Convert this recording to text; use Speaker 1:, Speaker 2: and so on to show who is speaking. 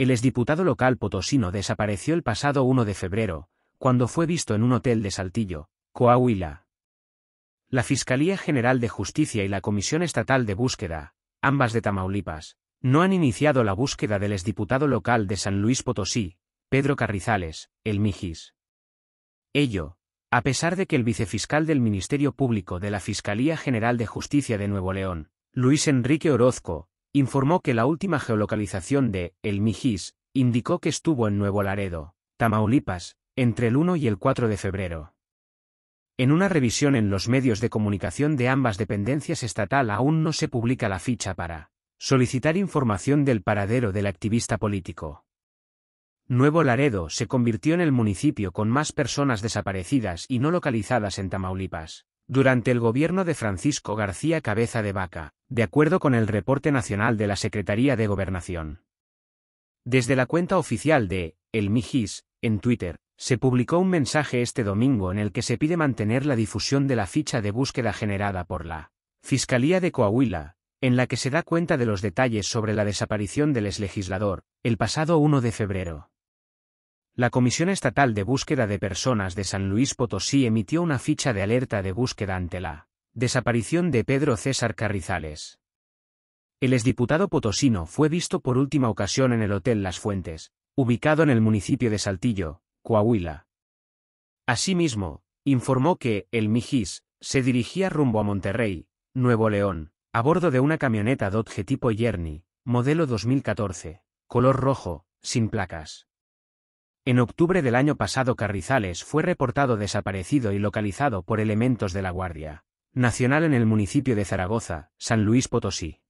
Speaker 1: El exdiputado local potosino desapareció el pasado 1 de febrero, cuando fue visto en un hotel de Saltillo, Coahuila. La Fiscalía General de Justicia y la Comisión Estatal de Búsqueda, ambas de Tamaulipas, no han iniciado la búsqueda del exdiputado local de San Luis Potosí, Pedro Carrizales, el Mijis. Ello, a pesar de que el vicefiscal del Ministerio Público de la Fiscalía General de Justicia de Nuevo León, Luis Enrique Orozco, informó que la última geolocalización de El Mijis indicó que estuvo en Nuevo Laredo, Tamaulipas, entre el 1 y el 4 de febrero. En una revisión en los medios de comunicación de ambas dependencias estatal aún no se publica la ficha para solicitar información del paradero del activista político. Nuevo Laredo se convirtió en el municipio con más personas desaparecidas y no localizadas en Tamaulipas, durante el gobierno de Francisco García Cabeza de Vaca, de acuerdo con el reporte nacional de la Secretaría de Gobernación. Desde la cuenta oficial de El Mijis, en Twitter, se publicó un mensaje este domingo en el que se pide mantener la difusión de la ficha de búsqueda generada por la Fiscalía de Coahuila, en la que se da cuenta de los detalles sobre la desaparición del exlegislador, el pasado 1 de febrero. La Comisión Estatal de Búsqueda de Personas de San Luis Potosí emitió una ficha de alerta de búsqueda ante la desaparición de Pedro César Carrizales. El exdiputado potosino fue visto por última ocasión en el Hotel Las Fuentes, ubicado en el municipio de Saltillo, Coahuila. Asimismo, informó que el Mijis se dirigía rumbo a Monterrey, Nuevo León, a bordo de una camioneta Dodge tipo Yerni, modelo 2014, color rojo, sin placas. En octubre del año pasado Carrizales fue reportado desaparecido y localizado por elementos de la Guardia Nacional en el municipio de Zaragoza, San Luis Potosí.